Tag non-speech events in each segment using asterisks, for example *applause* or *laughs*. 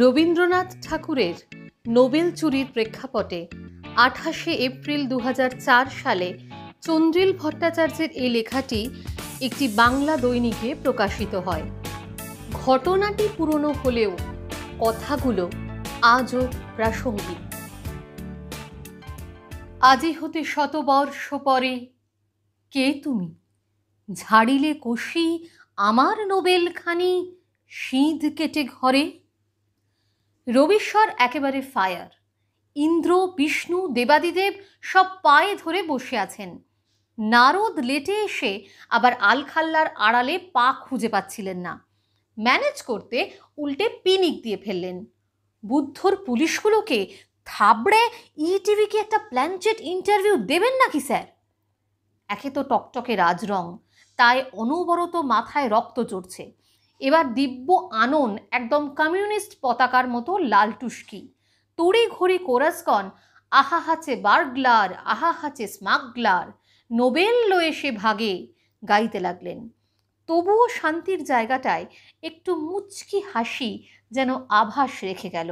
রবীন্দ্রনাথ ঠাকুরের নোবেল চুরির প্রেক্ষাপটে আঠাশে এপ্রিল দু সালে চন্দ্রিল ভট্টাচার্যের এই লেখাটি একটি বাংলা দৈনিকে প্রকাশিত হয় ঘটনাটি পুরনো হলেও কথাগুলো আজও প্রাসঙ্গিক আজি হতে শতবর্ষ পরে কে তুমি ঝাড়িলে কষি আমার নোবেলখানি সিঁধ কেটে ঘরে রবিশ্বর একেবারে ফায়ার ইন্দ্র বিষ্ণু দেবাদিদেব সব পায়ে ধরে বসে আছেন নারদ লেটে এসে আবার আলখাল্লার আড়ালে পা খুঁজে পাচ্ছিলেন না ম্যানেজ করতে উল্টে পিনিক দিয়ে ফেললেন বুদ্ধর পুলিশগুলোকে থাবড়ে ইটিভিকে একটা প্ল্যানচেট ইন্টারভিউ দেবেন নাকি স্যার একে তো টকটকে রাজরং তাই অনবরত মাথায় রক্ত চড়ছে এবার দিব্য আনন একদম কমিউনিস্ট পতাকার মতো লাল টুস্কি তুড়ি ঘড়ি কোরাসকন আহা হাচে বার্গলার আহা হাচে স্মাগলার নোবেল লয়ে সে ভাগে গাইতে লাগলেন তবুও শান্তির জায়গাটায় একটু মুচকি হাসি যেন আভাস রেখে গেল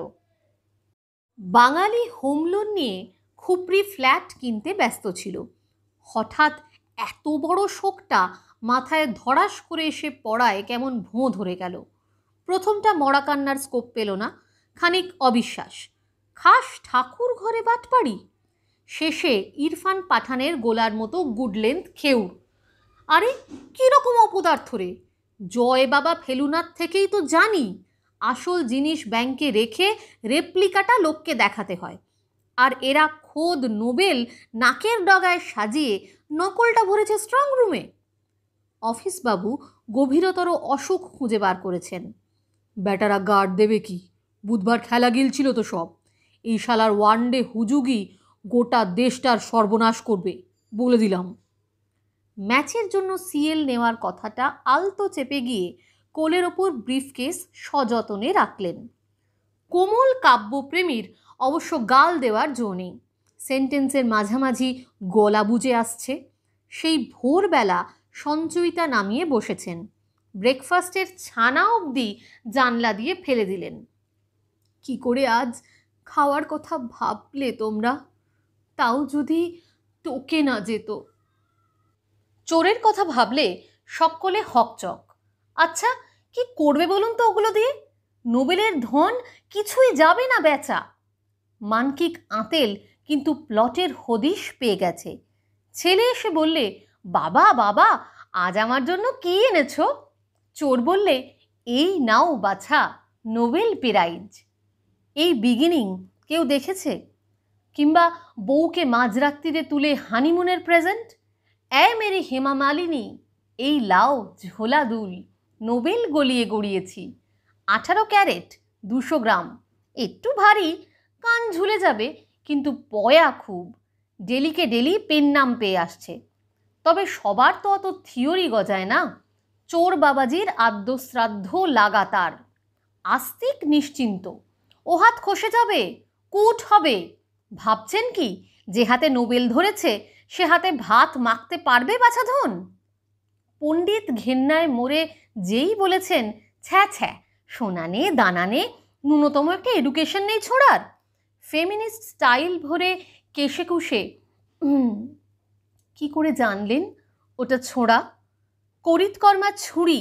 বাঙালি হোম লোন নিয়ে খুপড়ি ফ্ল্যাট কিনতে ব্যস্ত ছিল হঠাৎ এত বড় শোকটা মাথায় ধরাস করে এসে পড়ায় কেমন ভোঁ ধরে গেল প্রথমটা মরা কান্নার স্কোপ পেল না খানিক অবিশ্বাস খাস ঠাকুর ঘরে বাটপাড়ি শেষে ইরফান পাঠানের গোলার মতো গুড লেন্থ খেউ আরে কীরকম অপদার্থ রে জয় বাবা ফেলুনার থেকেই তো জানি আসল জিনিস ব্যাংকে রেখে রেপ্লিকাটা লোককে দেখাতে হয় আর এরা খোদ নোবেল নাকের ডগায় সাজিয়ে নকলটা ভরেছে স্ট্রং রুমে অফিসবাবু গভীরতর অসুখ খুঁজে বার করেছেন ব্যাটারা গার্ড দেবে কি বুধবার খেলা গিলছিল তো সব এই শালার ওয়ান ডে হুজুগি গোটা দেশটার সর্বনাশ করবে বলে দিলাম ম্যাচের জন্য সিএল নেওয়ার কথাটা আলতো চেপে গিয়ে কোলের ওপর ব্রিফকেস সযতনে রাখলেন কোমল কাব্যপ্রেমীর অবশ্য গাল দেওয়ার জো নেই সেন্টেন্সের মাঝামাঝি গলা বুঝে আসছে সেই ভোরবেলা সঞ্চয়িতা নামিয়ে বসেছেন ব্রেকফাস্টের ছানা অবধি জানলা দিয়ে ফেলে দিলেন কি করে আজ খাওয়ার কথা ভাবলে তোমরা তাও যদি তোকে না যেত চোরের কথা ভাবলে সকলে হকচক আচ্ছা কি করবে বলুন তো ওগুলো দিয়ে নোবেলের ধন কিছুই যাবে না বেচা মানকিক আঁতেল কিন্তু প্লটের হদিশ পেয়ে গেছে ছেলে এসে বললে বাবা বাবা আজ আমার জন্য কি এনেছো চোর বললে এই নাও বাছা নোবেল প্রাইজ এই বিগিনিং কেউ দেখেছে কিংবা বউকে মাঝরাত্রিতে তুলে হানিমুনের প্রেজেন্ট এ মেরি হেমা মালিনী এই লাও ঝোলা দুল নোবেল গলিয়ে গড়িয়েছি আঠারো ক্যারেট দুশো গ্রাম একটু ভারী কান ঝুলে যাবে কিন্তু পয়া খুব ডেলিকে ডেলি পেন নাম পেয়ে আসছে তবে সবার তো অত থিওরি গজায় না চোর বাবাজির আদ্যশ্রাদ্ধ লাগাতার আস্তিক নিশ্চিন্ত ও হাত খসে যাবে কুট হবে ভাবছেন কি যে হাতে নোবেল ধরেছে সে হাতে ভাত মাখতে পারবে বাছাধন পণ্ডিত ঘেন্নায় মরে যেই বলেছেন ছ্যা ছ্যা সোনা নে দানা নে ন্যূনতম একটা এডুকেশন নেই ছোড়ার ফেমিনিস্ট স্টাইল ভরে কেশে কুশে কি করে জানলেন ওটা ছোঁড়া করিতকর্মা ছুরি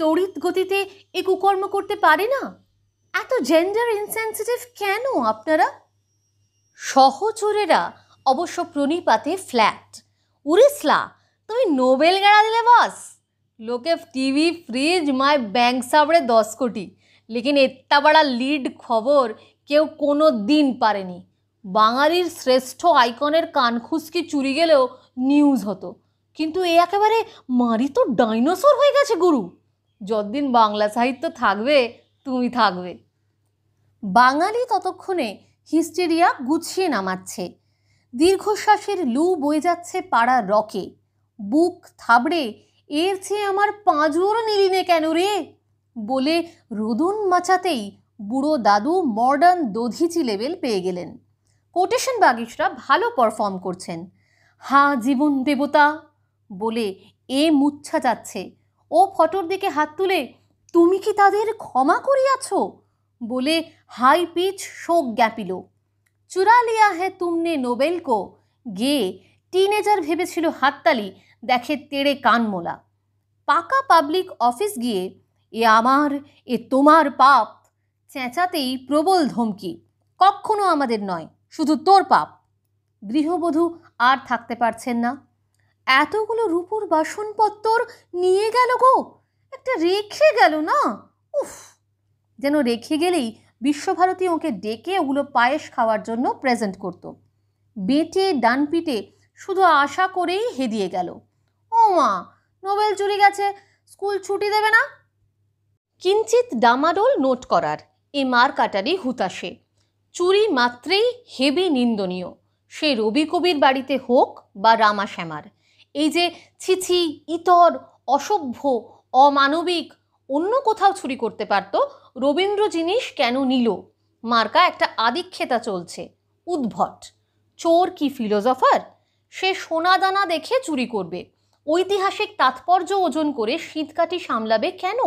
তড়িৎ গতিতে এ কুকর্ম করতে পারে না এত জেন্ডার ইনসেন্সিটিভ কেন আপনারা সহচরেরা অবশ্য প্রণীপাতে ফ্ল্যাট উরিসলা তুমি নোবেল গেড়া দিলে বস লোকে টিভি ফ্রিজ মায় ব্যাংক সাবড়ে দশ কোটি লেকিন এত্তা বড়া লিড খবর কেউ কোনো দিন পারেনি বাঙালির শ্রেষ্ঠ আইকনের কানখুসকি চুরি গেলেও নিউজ হতো কিন্তু এ একেবারে মারি তো ডাইনোসর হয়ে গেছে গুরু যতদিন বাংলা সাহিত্য থাকবে তুমি থাকবে বাঙালি ততক্ষণে হিস্টেরিয়া গুছিয়ে নামাচ্ছে দীর্ঘশ্বাসের লু বয়ে যাচ্ছে পাড়া রকে বুক থাবড়ে এর চেয়ে আমার পাঁজর নিলিনে কেন রে বলে রোদন মাচাতেই বুড়ো দাদু মডার্ন দধিচি লেভেল পেয়ে গেলেন কোটেশন বাগিশরা ভালো পারফর্ম করছেন হা জীবন দেবতা বলে এ মুচ্ছা যাচ্ছে ও ফটোর দিকে হাত তুলে তুমি কি তাদের ক্ষমা করিয়াছ বলে হাই পিচ শোক জ্ঞাপিল চুরা লিয়া হে তুমনে নোবেলকো গে টিনেজার ভেবেছিল হাততালি দেখে তেড়ে কান মোলা পাকা পাবলিক অফিস গিয়ে এ আমার এ তোমার পাপ চেঁচাতেই প্রবল ধমকি কখনো আমাদের নয় শুধু তোর পাপ গৃহবধূ আর থাকতে পারছেন না এতগুলো রূপোর বাসনপত্তর নিয়ে গেল গো একটা রেখে গেল না উফ যেন রেখে গেলেই বিশ্বভারতী ওকে ডেকে ওগুলো পায়েস খাওয়ার জন্য প্রেজেন্ট করত বেঁটে ডান শুধু আশা করেই হেদিয়ে গেল ও মা নোবেল চুরি গেছে স্কুল ছুটি দেবে না কিঞ্চিত ডামাডোল নোট করার এ মার কাটারি হুতাশে চুরি মাত্রেই হেবি নিন্দনীয় সে রবি কবির বাড়িতে হোক বা রামা শ্যামার এই যে ছিছি ইতর অসভ্য অমানবিক অন্য কোথাও চুরি করতে পারত রবীন্দ্র জিনিস কেন নিল মার্কা একটা আদিক্ষেতা চলছে উদ্ভট চোর কি ফিলোজফার সে সোনাদানা দেখে চুরি করবে ঐতিহাসিক তাৎপর্য ওজন করে শীতকাঠি সামলাবে কেন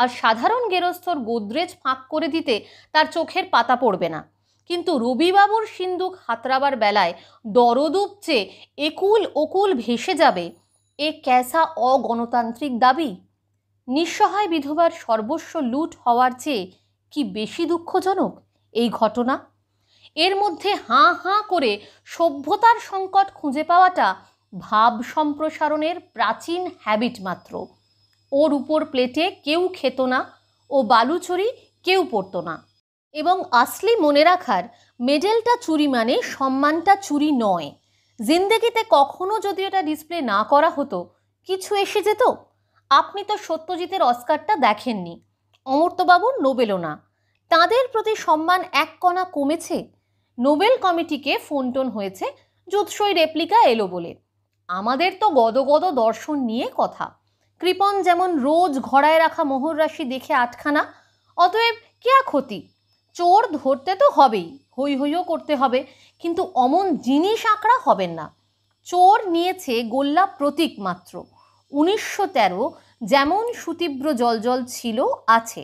আর সাধারণ গেরস্থর গোদরেজ ফাঁক করে দিতে তার চোখের পাতা পড়বে না কিন্তু রবিবাবুর সিন্দুক হাতরাবার বেলায় দরদুপ চেয়ে একুল ওকুল ভেসে যাবে এ ক্যাসা অগণতান্ত্রিক দাবি নিঃসহায় বিধবার সর্বস্ব লুট হওয়ার চেয়ে কি বেশি দুঃখজনক এই ঘটনা এর মধ্যে হাঁ হাঁ করে সভ্যতার সংকট খুঁজে পাওয়াটা ভাব সম্প্রসারণের প্রাচীন হ্যাবিট মাত্র ওর উপর প্লেটে কেউ খেত না ও বালুচুরি কেউ পড়তো না এবং আসলি মনে রাখার মেডেলটা চুরি মানে সম্মানটা চুরি নয় জিন্দেগিতে কখনো যদি এটা ডিসপ্লে না করা হতো কিছু এসে যেত আপনি তো সত্যজিতের অস্কারটা দেখেননি অমর্তবাবুর নোবেলও না তাঁদের প্রতি সম্মান এক কণা কমেছে নোবেল কমিটিকে ফোন টোন হয়েছে জুৎসই রেপ্লিকা এলো বলে আমাদের তো গদগদ দর্শন নিয়ে কথা কৃপন যেমন রোজ ঘড়ায় রাখা মোহর রাশি দেখে আটখানা অতএব কেয়া ক্ষতি চোর ধরতে তো হবেই হই হইও করতে হবে কিন্তু অমন জিনিস আঁকড়া হবেন না চোর নিয়েছে গোল্লা প্রতীক মাত্র উনিশশো তেরো যেমন সুতীব্র জলজল ছিল আছে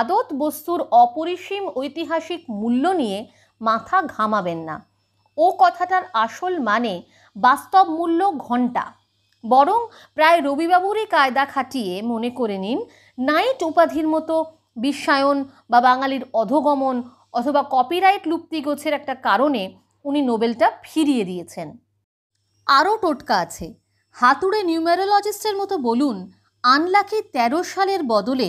আদত বস্তুর অপরিসীম ঐতিহাসিক মূল্য নিয়ে মাথা ঘামাবেন না ও কথাটার আসল মানে বাস্তব মূল্য ঘণ্টা বরং প্রায় রবিবাবুরই কায়দা খাটিয়ে মনে করে নিন নাইট উপাধির মতো বিশ্বায়ন বা বাঙালির অধগমন অথবা কপিরাইট লুপ্তিগোছের একটা কারণে উনি নোবেলটা ফিরিয়ে দিয়েছেন আরও টোটকা আছে হাতুড়ে নিউমেরোলজিস্টের মতো বলুন আনলাকি ১৩ সালের বদলে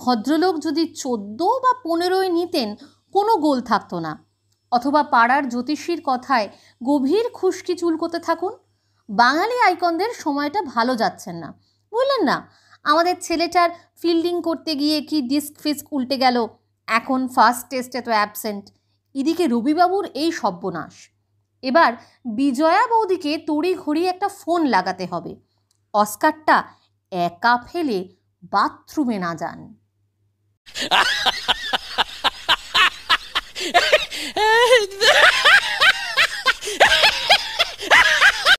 ভদ্রলোক যদি চোদ্দো বা পনেরোই নিতেন কোনো গোল থাকতো না অথবা পাড়ার জ্যোতিষীর কথায় গভীর খুশকি চুলকোতে থাকুন বাঙালি আইকনদের সময়টা ভালো যাচ্ছেন না বললেন না আমাদের ছেলেটার ফিল্ডিং করতে গিয়ে কি ডিস্ক ফিস্ক উল্টে গেল এখন ফার্স্ট টেস্টে তো অ্যাবসেন্ট এদিকে রবিবাবুর এই সব্যনাশ এবার বিজয়া বৌদিকে তড়ি ঘড়ি একটা ফোন লাগাতে হবে অস্কারটা একা ফেলে বাথরুমে না যান *laughs*